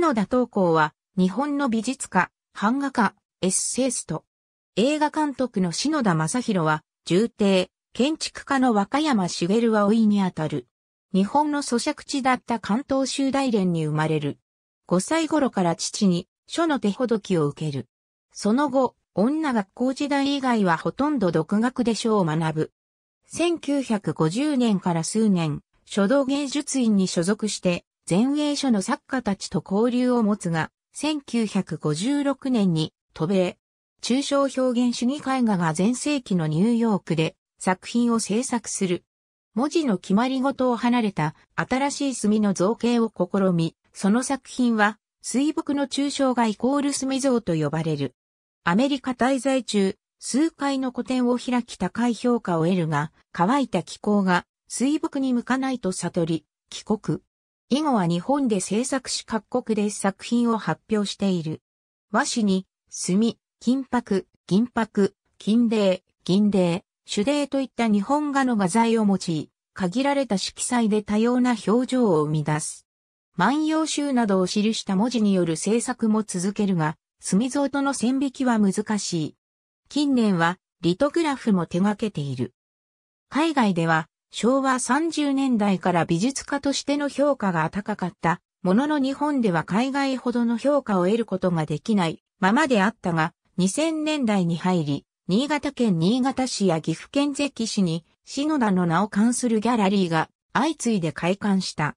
篠田東光は、日本の美術家、版画家、エッセイスト。映画監督の篠田正宏は、重帝、建築家の若山茂は老いにあたる。日本の咀嚼地だった関東集大連に生まれる。5歳頃から父に書の手ほどきを受ける。その後、女学校時代以外はほとんど独学で書を学ぶ。1950年から数年、書道芸術院に所属して、前衛書の作家たちと交流を持つが、1956年に渡米、抽象表現主義絵画が全盛期のニューヨークで作品を制作する。文字の決まりごとを離れた新しい墨の造形を試み、その作品は水墨の抽象画イコール墨像と呼ばれる。アメリカ滞在中、数回の個展を開き高い評価を得るが、乾いた気候が水墨に向かないと悟り、帰国。以後は日本で制作し各国で作品を発表している。和紙に、墨、金箔、銀箔、金泥、銀泥、手泥といった日本画の画材を用い、限られた色彩で多様な表情を生み出す。万葉集などを記した文字による制作も続けるが、墨像との線引きは難しい。近年は、リトグラフも手掛けている。海外では、昭和30年代から美術家としての評価が高かった、ものの日本では海外ほどの評価を得ることができないままであったが、2000年代に入り、新潟県新潟市や岐阜県関市に、篠田の名を冠するギャラリーが相次いで開館した。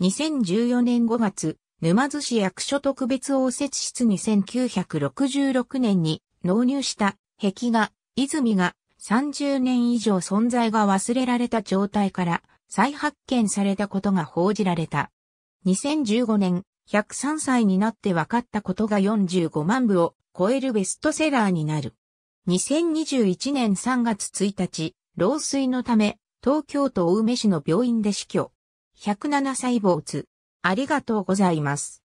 2014年5月、沼津市役所特別応接室に1966年に納入した壁画、泉が30年以上存在が忘れられた状態から再発見されたことが報じられた。2015年、103歳になって分かったことが45万部を超えるベストセラーになる。2021年3月1日、老衰のため、東京都青梅市の病院で死去。107歳坊津。ありがとうございます。